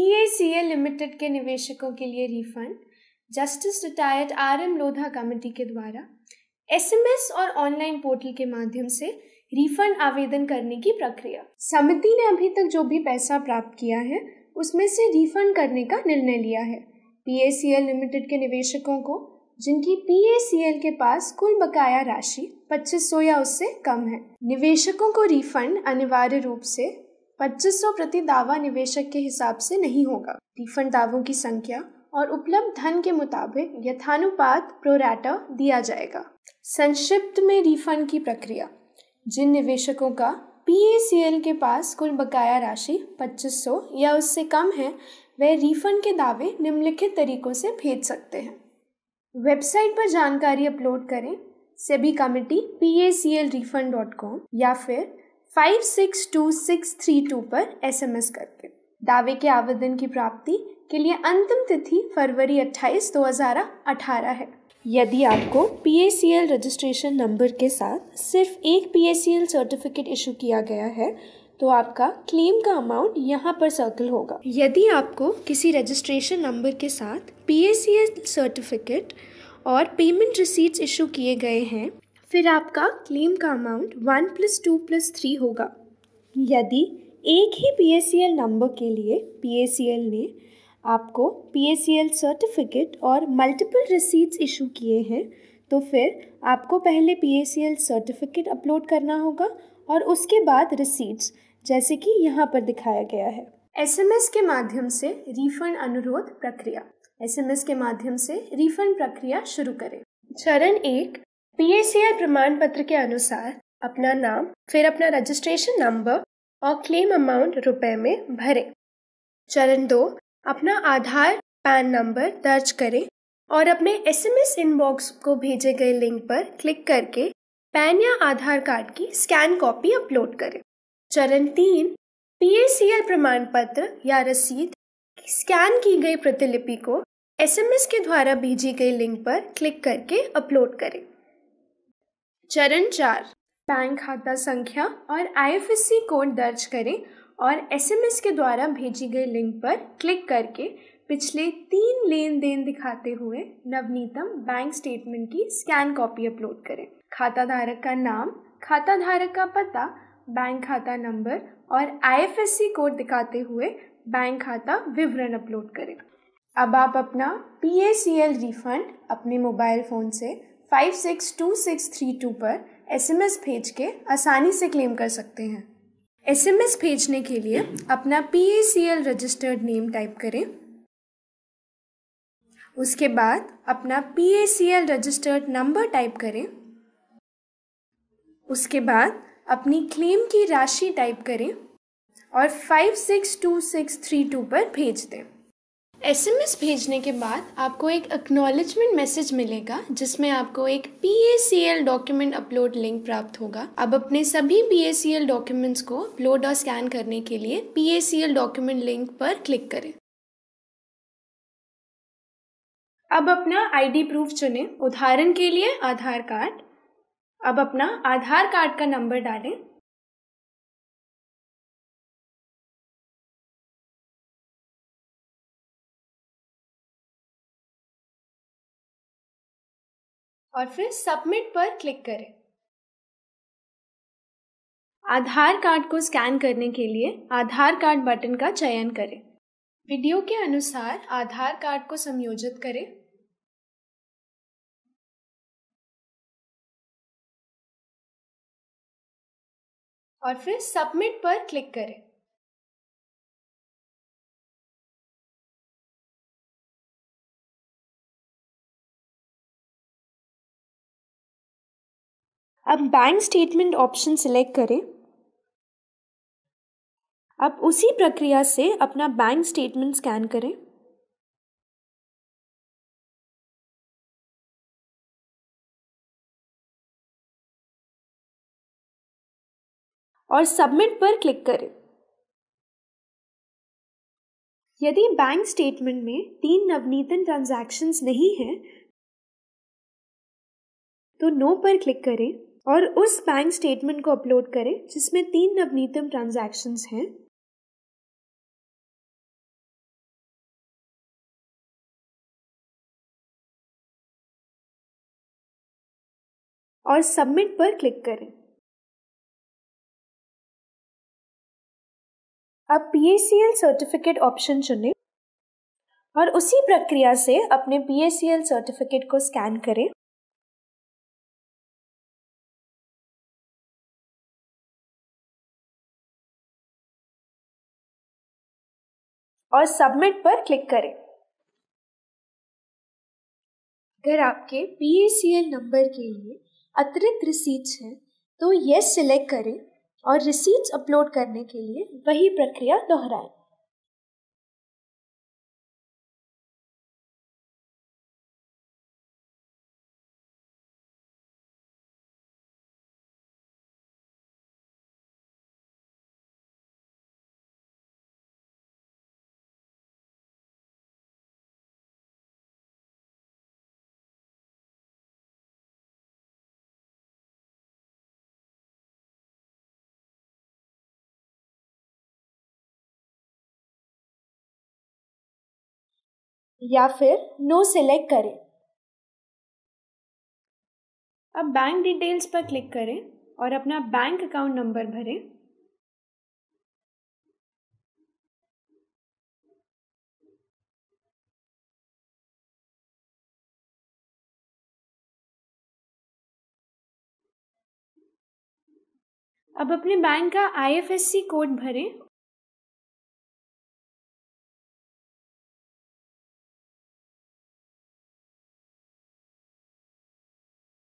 ईएसीएल e limited के निवेशकों के लिए refund justice retired R M Lodha committee के द्वारा एसएमएस और ऑनलाइन पोर्टल के माध्यम से रिफंड आवेदन करने की प्रक्रिया समिति ने अभी तक जो भी पैसा प्राप्त किया है उसमें से रिफंड करने का निर्णय लिया है पीएसीएल लिमिटेड के निवेशकों को जिनकी पीएसीएल के पास कुल बकाया राशि 2500 या उससे कम है निवेशकों को रिफंड अनिवार्य रूप से पच्चीस सौ प्रति दावा निवेशक के हिसाब से नहीं होगा रिफंड दावों की संख्या और उपलब्ध धन के मुताबिक यथानुपात प्रोराटा दिया जाएगा संक्षिप्त में रिफंड की प्रक्रिया जिन निवेशकों का पी के पास कुल बकाया राशि 2500 या उससे कम है वह रिफंड के दावे निम्नलिखित तरीकों से भेज सकते हैं वेबसाइट पर जानकारी अपलोड करें SEBI committee P refund dot com या फिर five six two six three two पर एस एम एस करके दावे के आवेदन की प्राप्ति के लिए अंतिम तिथि फरवरी अट्ठाईस दो हज़ार अठारह है यदि आपको P C L registration number के साथ सिर्फ एक P C L certificate issue किया गया है तो आपका क्लेम का अमाउंट यहाँ पर सर्कल होगा यदि आपको किसी रजिस्ट्रेशन नंबर के साथ पी सी एल सर्टिफिकेट और पेमेंट रिसीट्स इशू किए गए हैं फिर आपका क्लेम का amount one plus two plus three होगा यदि एक ही पी नंबर के लिए पी ने आपको पी सर्टिफिकेट और मल्टीपल रिसीट्स इशू किए हैं तो फिर आपको पहले पी सर्टिफिकेट अपलोड करना होगा और उसके बाद रिसीट्स जैसे कि यहाँ पर दिखाया गया है एसएमएस के माध्यम से रिफंड अनुरोध प्रक्रिया एसएमएस के माध्यम से रिफंड प्रक्रिया शुरू करें चरण एक पीएसीआई प्रमाण पत्र के अनुसार अपना नाम फिर अपना रजिस्ट्रेशन नंबर और क्लेम अमाउंट रुपए में भरें चरण दो अपना आधार पैन नंबर दर्ज करें और अपने एसएमएस इनबॉक्स को भेजे गए लिंक पर क्लिक करके पैन या आधार कार्ड की स्कैन कॉपी अपलोड करें चरण तीन पीएसीएल प्रमाण पत्र या रसीद स्कैन की गई प्रतिलिपि को एसएमएस के द्वारा भेजी गई लिंक पर क्लिक करके अपलोड करें चरण चार बैंक खाता संख्या और आईएफएससी कोड दर्ज करें और एसएमएस के द्वारा भेजी गई लिंक पर क्लिक करके पिछले तीन लेन देन दिखाते हुए नवनीतम बैंक स्टेटमेंट की स्कैन कॉपी अपलोड करें खाता धारक का नाम खाता धारक का पता बैंक खाता नंबर और आईएफएससी कोड दिखाते हुए बैंक खाता विवरण अपलोड करें अब आप अपना पी रिफंड अपने मोबाइल फ़ोन से five six two six three two पर एस एम एस भेज के आसानी से क्लेम कर सकते हैं एस एम एस भेजने के लिए अपना P A C L registered name type करें उसके बाद अपना P A C L registered number type करें उसके बाद अपनी क्लेम की राशि टाइप करें और five six six two three two पर भेज दें एसएमएस भेजने के बाद आपको एक एक्नॉलेजमेंट मैसेज मिलेगा जिसमें आपको एक पी डॉक्यूमेंट अपलोड लिंक प्राप्त होगा अब अपने सभी पी डॉक्यूमेंट्स को अपलोड और स्कैन करने के लिए पी डॉक्यूमेंट लिंक पर क्लिक करें अब अपना आईडी प्रूफ चुनें उदाहरण के लिए आधार कार्ड अब अपना आधार कार्ड का नंबर डालें और फिर सबमिट पर क्लिक करें आधार कार्ड को स्कैन करने के लिए आधार कार्ड बटन का चयन करें वीडियो के अनुसार आधार कार्ड को संयोजित करें और फिर सबमिट पर क्लिक करें अब बैंक स्टेटमेंट ऑप्शन सिलेक्ट करें अब उसी प्रक्रिया से अपना बैंक स्टेटमेंट स्कैन करें और सबमिट पर क्लिक करें यदि बैंक स्टेटमेंट में तीन नवनीतन ट्रांजैक्शंस नहीं हैं तो नो पर क्लिक करें और उस बैंक स्टेटमेंट को अपलोड करें जिसमें तीन नवनीतम ट्रांजैक्शंस हैं और सबमिट पर क्लिक करें अब पी सर्टिफिकेट ऑप्शन चुनें और उसी प्रक्रिया से अपने पी सर्टिफिकेट को स्कैन करें और सबमिट पर क्लिक करें अगर आपके पी नंबर के लिए अतिरिक्त रिसीट्स हैं तो यस सिलेक्ट करें और रिसीट्स अपलोड करने के लिए वही प्रक्रिया दोहराएं या फिर नो सिलेक्ट करें अब बैंक डिटेल्स पर क्लिक करें और अपना बैंक अकाउंट नंबर भरें अब अपने बैंक का आईएफएससी कोड भरें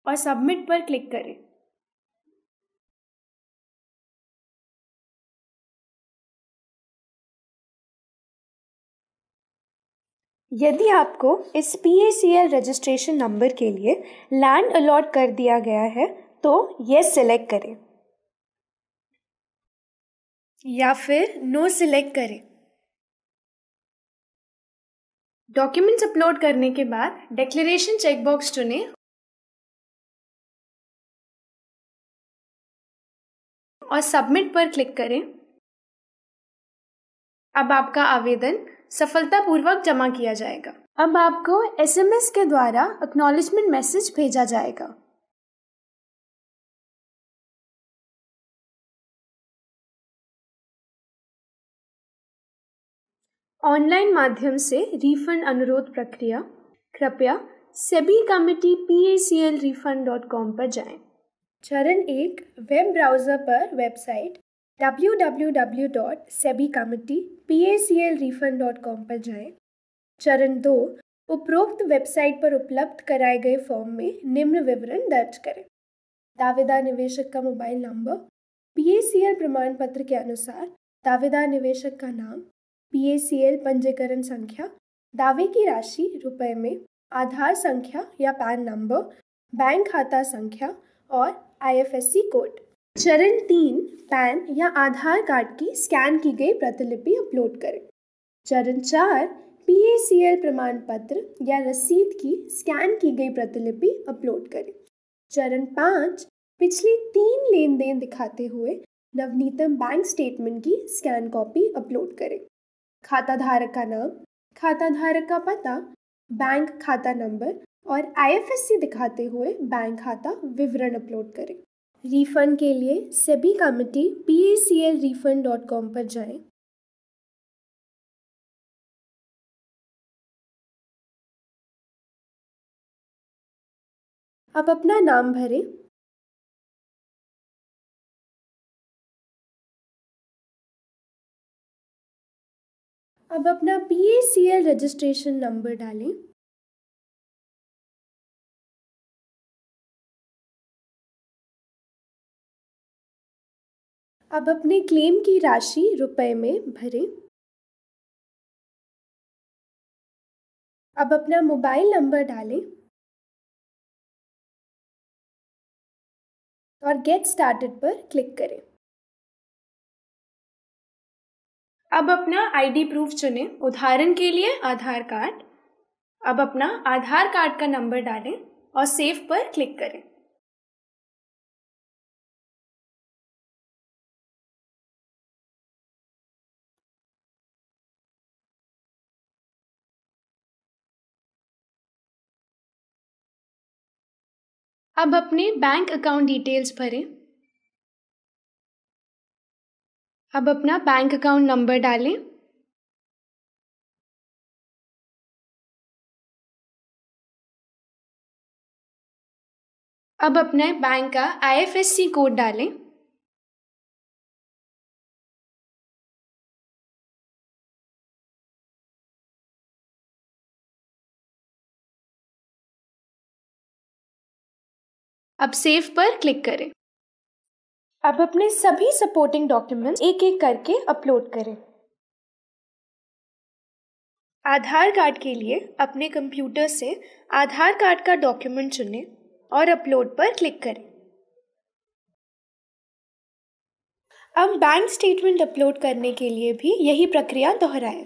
और सबमिट पर क्लिक करें यदि आपको इस पी रजिस्ट्रेशन नंबर के लिए लैंड अलॉट कर दिया गया है तो ये सिलेक्ट करें या फिर नो सिलेक्ट करें डॉक्यूमेंट्स अपलोड करने के बाद डेक्लेरेशन चेकबॉक्स चुनें और सबमिट पर क्लिक करें अब आपका आवेदन सफलतापूर्वक जमा किया जाएगा अब आपको एसएमएस के द्वारा एक्नॉलेजमेंट मैसेज भेजा जाएगा ऑनलाइन माध्यम से रिफंड अनुरोध प्रक्रिया कृपया SEBI committee P A C L refund dot com पर जाएं। चरण एक वेब ब्राउज़र पर website W W W dot SEBI committee P A C L refund dot com पर जाएँ चरण दो उपरोक्त वेबसाइट पर उपलब्ध कराए गए फॉर्म में निम्न विवरण दर्ज करें दावेदार निवेशक का mobile number P A C L प्रमाण पत्र के अनुसार दावेदार निवेशक का नाम पी ए सी एल पंजीकरण संख्या दावे की राशि रुपए में आधार संख्या या पैन नंबर बैंक खाता संख्या और आईएफएससी कोड चरण तीन पैन या आधार कार्ड की स्कैन की गई प्रतिलिपि अपलोड करें चरण चार पी प्रमाण पत्र या रसीद की स्कैन की गई प्रतिलिपि अपलोड करें चरण पाँच पिछले तीन लेन देन दिखाते हुए नवनीतम बैंक स्टेटमेंट की स्कैन कॉपी अपलोड करें खाताधारक का नाम खाताधारक का पता बैंक खाता नंबर और आईएफएससी दिखाते हुए बैंक खाता विवरण अपलोड करें रिफंड के लिए सभी committee P C L refund dot com पर जाएं आप अपना नाम भरें अब अपना P C L registration number डालें अब अपने क्लेम की राशि रुपए में भरें अब अपना मोबाइल नंबर डालें और गेट स्टार्टेड पर क्लिक करें अब अपना आईडी प्रूफ चुनें उदाहरण के लिए आधार कार्ड अब अपना आधार कार्ड का नंबर डालें और सेव पर क्लिक करें अब अपने बैंक अकाउंट डिटेल्स भरें अब अपना बैंक अकाउंट नंबर डालें अब अपने बैंक का आईएफएससी कोड डालें अब सेव पर क्लिक करें अब अपने सभी सपोर्टिंग डॉक्यूमेंट्स एक एक करके अपलोड करें आधार कार्ड के लिए अपने कंप्यूटर से आधार कार्ड का डॉक्यूमेंट चुनें और अपलोड पर क्लिक करें अब बैंक स्टेटमेंट अपलोड करने के लिए भी यही प्रक्रिया दोहराएं।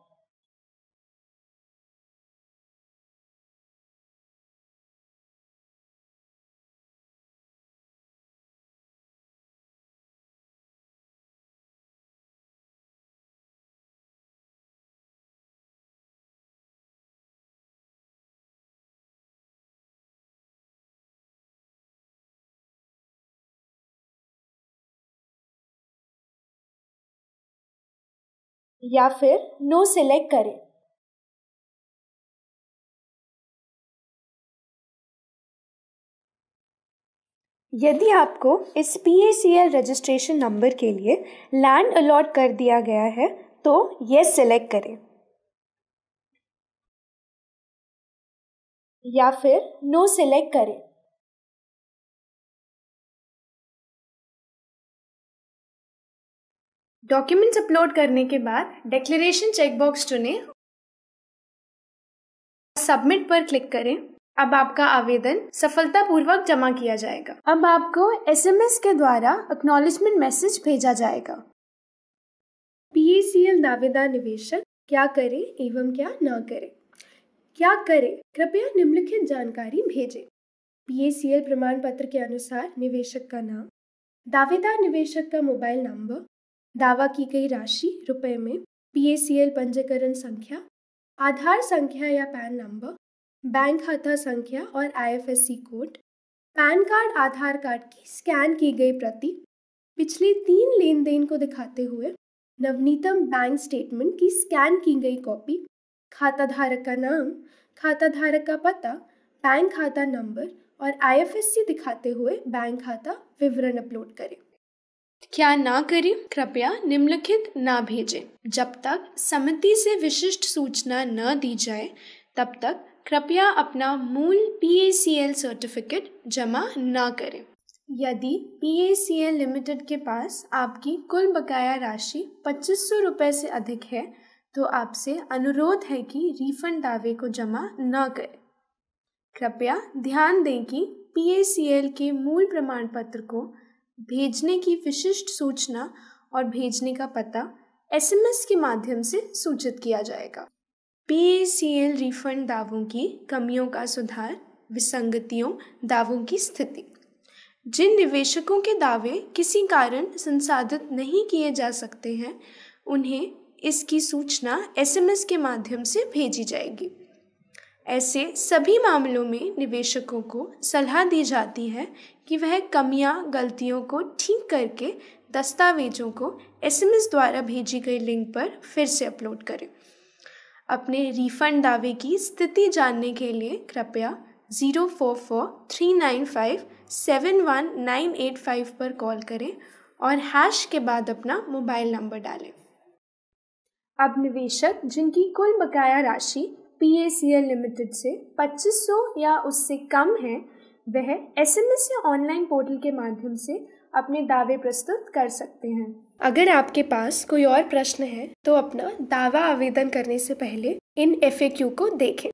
या फिर नो सिलेक्ट करें यदि आपको इस पी रजिस्ट्रेशन नंबर के लिए लैंड अलॉट कर दिया गया है तो ये सिलेक्ट करें या फिर नो सिलेक्ट करें डॉक्यूमेंट्स अपलोड करने के बाद डिक्लेरेशन चेकबॉक्स चुने सबमिट पर क्लिक करें अब आपका आवेदन सफलतापूर्वक जमा किया जाएगा अब आपको एसएमएस के द्वारा एक्नॉलेजमेंट मैसेज भेजा जाएगा पीएसीएल e दावेदार निवेशक क्या करें एवं क्या ना करें क्या करें कृपया निम्नलिखित जानकारी भेजें पीएसीएल e प्रमाण पत्र के अनुसार निवेशक का नाम दावेदार निवेशक का मोबाइल नंबर दावा की गई राशि रुपए में एल पंजीकरण संख्या आधार संख्या या पैन नंबर बैंक खाता संख्या और IFSC code PAN card Aadhaar card की स्कैन की गई प्रति पिछले तीन लेन देन को दिखाते हुए नवनीतम बैंक स्टेटमेंट की स्कैन की गई कॉपी खाता धारक का नाम खाता धारक का पता बैंक खाता नंबर और आईएफएससी दिखाते हुए बैंक खाता विवरण अपलोड करें क्या ना करें कृपया निम्नलिखित ना भेजें जब तक समिति से विशिष्ट सूचना न दी जाए तब तक कृपया अपना मूल पी सर्टिफिकेट जमा ना करें यदि पी लिमिटेड के पास आपकी कुल बकाया राशि पच्चीस सौ रुपये से अधिक है तो आपसे अनुरोध है कि रिफंड दावे को जमा न करें कृपया ध्यान दें कि पी के मूल प्रमाण पत्र को भेजने की विशिष्ट सूचना और भेजने का पता एसएमएस के माध्यम से सूचित किया जाएगा पी रिफंड दावों की कमियों का सुधार विसंगतियों दावों की स्थिति जिन निवेशकों के दावे किसी कारण संसाधित नहीं किए जा सकते हैं उन्हें इसकी सूचना एसएमएस के माध्यम से भेजी जाएगी ऐसे सभी मामलों में निवेशकों को सलाह दी जाती है कि वह कमियाँ गलतियों को ठीक करके दस्तावेज़ों को एस एम एस द्वारा भेजी गई लिंक पर फिर से अपलोड करें अपने रिफ़ंड दावे की स्थिति जानने के लिए कृपया zero four four three nine five seven one nine eight five पर कॉल करें और हैश के बाद अपना मोबाइल नंबर डालें अब निवेशक जिनकी कुल बकाया राशि पी लिमिटेड से 2500 या उससे कम है वह एस एम एस या ऑनलाइन पोर्टल के माध्यम से अपने दावे प्रस्तुत कर सकते हैं अगर आपके पास कोई और प्रश्न है तो अपना दावा आवेदन करने से पहले इन एफ को देखें